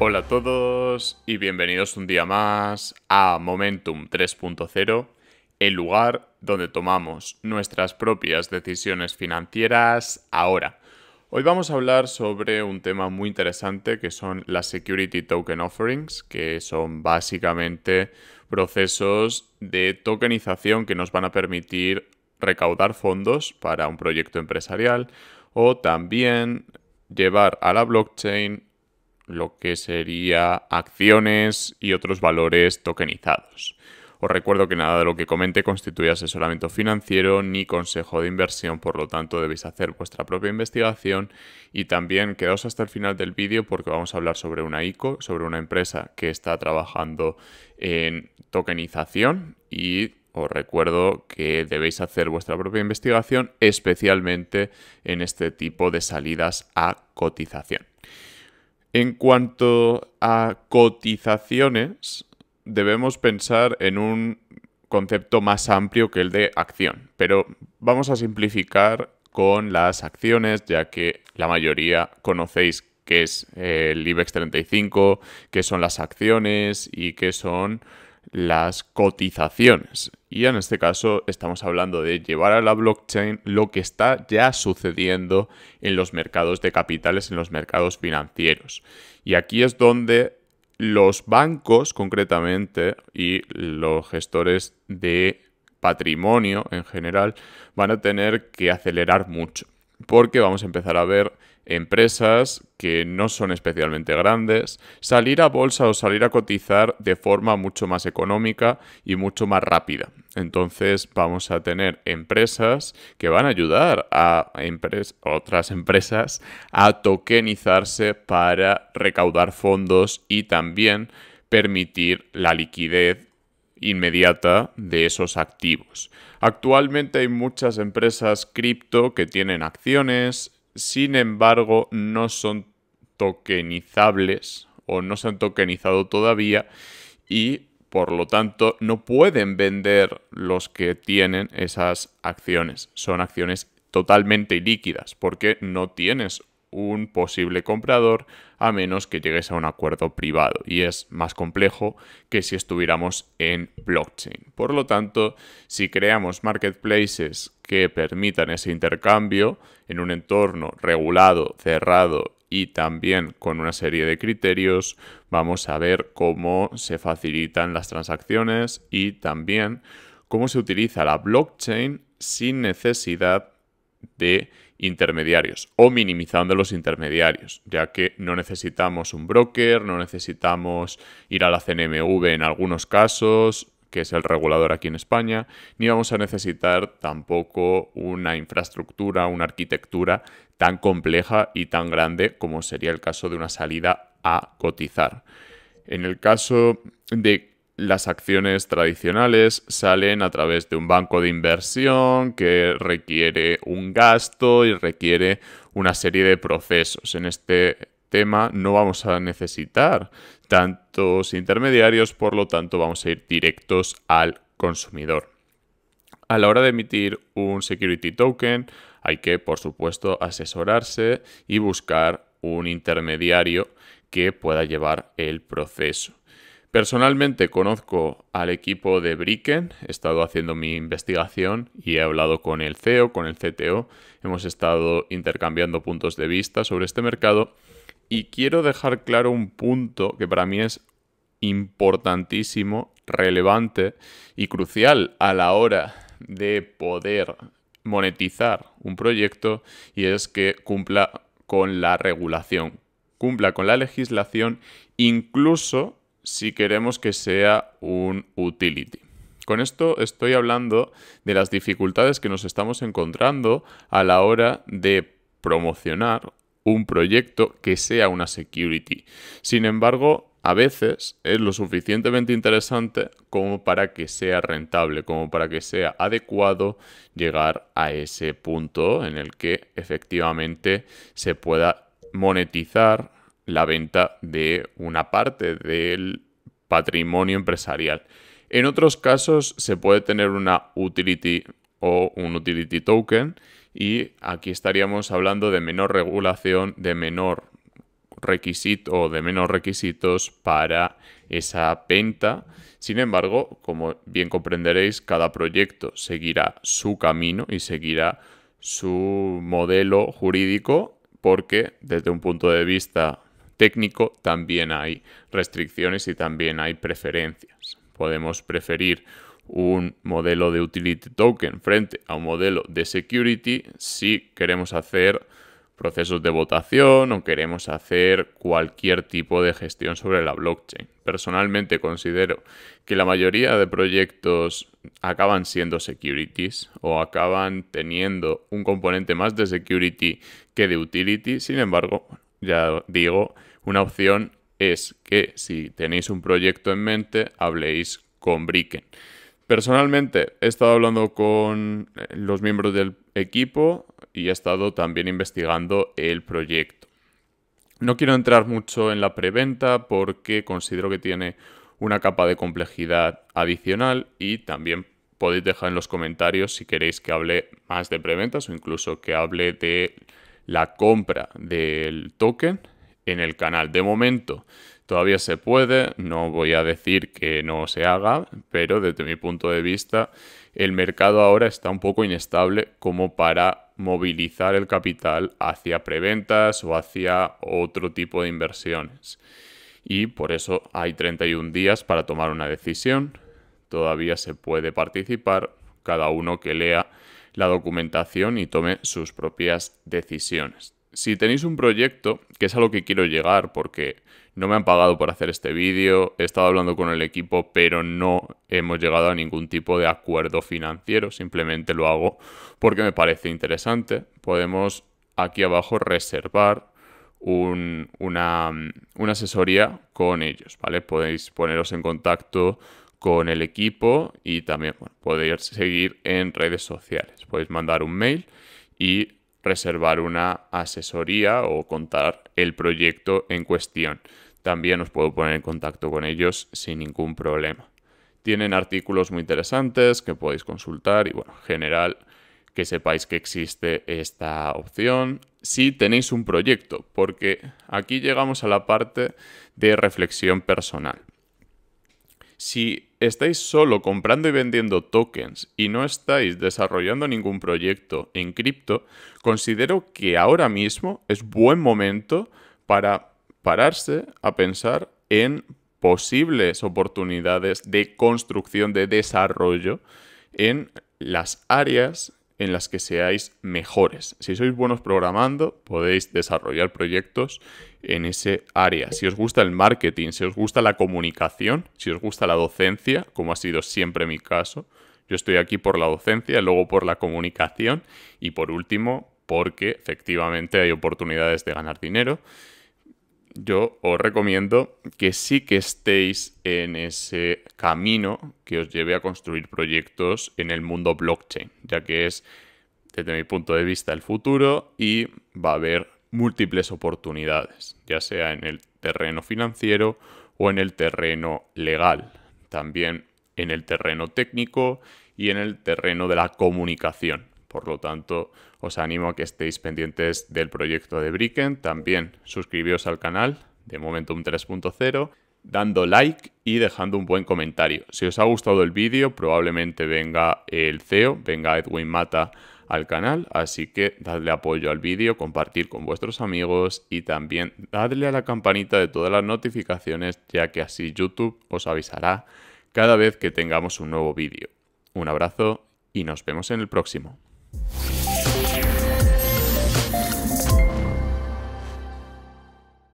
Hola a todos y bienvenidos un día más a Momentum 3.0, el lugar donde tomamos nuestras propias decisiones financieras ahora. Hoy vamos a hablar sobre un tema muy interesante que son las Security Token Offerings, que son básicamente procesos de tokenización que nos van a permitir recaudar fondos para un proyecto empresarial o también llevar a la blockchain lo que sería acciones y otros valores tokenizados. Os recuerdo que nada de lo que comente constituye asesoramiento financiero ni consejo de inversión, por lo tanto debéis hacer vuestra propia investigación y también quedaos hasta el final del vídeo porque vamos a hablar sobre una ICO, sobre una empresa que está trabajando en tokenización y os recuerdo que debéis hacer vuestra propia investigación, especialmente en este tipo de salidas a cotización. En cuanto a cotizaciones, debemos pensar en un concepto más amplio que el de acción, pero vamos a simplificar con las acciones, ya que la mayoría conocéis qué es el IBEX 35, qué son las acciones y qué son las cotizaciones. Y en este caso estamos hablando de llevar a la blockchain lo que está ya sucediendo en los mercados de capitales, en los mercados financieros. Y aquí es donde los bancos concretamente y los gestores de patrimonio en general van a tener que acelerar mucho porque vamos a empezar a ver empresas que no son especialmente grandes, salir a bolsa o salir a cotizar de forma mucho más económica y mucho más rápida. Entonces vamos a tener empresas que van a ayudar a otras empresas a tokenizarse para recaudar fondos y también permitir la liquidez inmediata de esos activos. Actualmente hay muchas empresas cripto que tienen acciones, sin embargo no son tokenizables o no se han tokenizado todavía y por lo tanto no pueden vender los que tienen esas acciones. Son acciones totalmente líquidas porque no tienes un posible comprador a menos que llegues a un acuerdo privado y es más complejo que si estuviéramos en blockchain. Por lo tanto, si creamos marketplaces que permitan ese intercambio en un entorno regulado, cerrado y también con una serie de criterios, vamos a ver cómo se facilitan las transacciones y también cómo se utiliza la blockchain sin necesidad de intermediarios o minimizando los intermediarios, ya que no necesitamos un broker, no necesitamos ir a la CNMV en algunos casos, que es el regulador aquí en España, ni vamos a necesitar tampoco una infraestructura, una arquitectura tan compleja y tan grande como sería el caso de una salida a cotizar. En el caso de las acciones tradicionales salen a través de un banco de inversión que requiere un gasto y requiere una serie de procesos. En este tema no vamos a necesitar tantos intermediarios, por lo tanto vamos a ir directos al consumidor. A la hora de emitir un security token hay que, por supuesto, asesorarse y buscar un intermediario que pueda llevar el proceso. Personalmente conozco al equipo de Bricken, he estado haciendo mi investigación y he hablado con el CEO, con el CTO, hemos estado intercambiando puntos de vista sobre este mercado y quiero dejar claro un punto que para mí es importantísimo, relevante y crucial a la hora de poder monetizar un proyecto y es que cumpla con la regulación, cumpla con la legislación, incluso si queremos que sea un utility. Con esto estoy hablando de las dificultades que nos estamos encontrando a la hora de promocionar un proyecto que sea una security. Sin embargo, a veces es lo suficientemente interesante como para que sea rentable, como para que sea adecuado llegar a ese punto en el que efectivamente se pueda monetizar la venta de una parte del patrimonio empresarial. En otros casos se puede tener una utility o un utility token y aquí estaríamos hablando de menor regulación, de menor requisito o de menos requisitos para esa venta. Sin embargo, como bien comprenderéis, cada proyecto seguirá su camino y seguirá su modelo jurídico porque desde un punto de vista técnico también hay restricciones y también hay preferencias. Podemos preferir un modelo de utility token frente a un modelo de security si queremos hacer procesos de votación o queremos hacer cualquier tipo de gestión sobre la blockchain. Personalmente considero que la mayoría de proyectos acaban siendo securities o acaban teniendo un componente más de security que de utility. Sin embargo, ya digo, una opción es que si tenéis un proyecto en mente, habléis con Bricken. Personalmente he estado hablando con eh, los miembros del equipo y he estado también investigando el proyecto. No quiero entrar mucho en la preventa porque considero que tiene una capa de complejidad adicional y también podéis dejar en los comentarios si queréis que hable más de preventas o incluso que hable de la compra del token en el canal. De momento todavía se puede, no voy a decir que no se haga, pero desde mi punto de vista el mercado ahora está un poco inestable como para movilizar el capital hacia preventas o hacia otro tipo de inversiones. Y por eso hay 31 días para tomar una decisión. Todavía se puede participar, cada uno que lea la documentación y tome sus propias decisiones si tenéis un proyecto, que es a lo que quiero llegar, porque no me han pagado por hacer este vídeo, he estado hablando con el equipo, pero no hemos llegado a ningún tipo de acuerdo financiero, simplemente lo hago porque me parece interesante. Podemos aquí abajo reservar una, asesoría con ellos, ¿vale? Podéis poneros en contacto con el equipo y también podéis seguir en redes sociales. Podéis mandar un mail y reservar una asesoría o contar el proyecto en cuestión. También os puedo poner en contacto con ellos sin ningún problema. Tienen artículos muy interesantes que podéis consultar y bueno, en general que sepáis que existe esta opción si tenéis un proyecto, porque aquí llegamos a la parte de reflexión personal. Si estáis solo comprando y vendiendo tokens y no estáis desarrollando ningún proyecto en cripto, considero que ahora mismo es buen momento para pararse a pensar en posibles oportunidades de construcción, de desarrollo en las áreas en las que seáis mejores. Si sois buenos programando, podéis desarrollar proyectos en ese área. Si os gusta el marketing, si os gusta la comunicación, si os gusta la docencia, como ha sido siempre mi caso, yo estoy aquí por la docencia, luego por la comunicación y por último porque efectivamente hay oportunidades de ganar dinero yo os recomiendo que sí que estéis en ese camino que os lleve a construir proyectos en el mundo blockchain, ya que es, desde mi punto de vista, el futuro y va a haber múltiples oportunidades, ya sea en el terreno financiero o en el terreno legal, también en el terreno técnico y en el terreno de la comunicación. Por lo tanto, os animo a que estéis pendientes del proyecto de Bricken. También suscribíos al canal de Momentum 3.0 dando like y dejando un buen comentario. Si os ha gustado el vídeo, probablemente venga el CEO, venga Edwin Mata al canal, así que dadle apoyo al vídeo, compartir con vuestros amigos y también dadle a la campanita de todas las notificaciones, ya que así YouTube os avisará cada vez que tengamos un nuevo vídeo. Un abrazo y nos vemos en el próximo.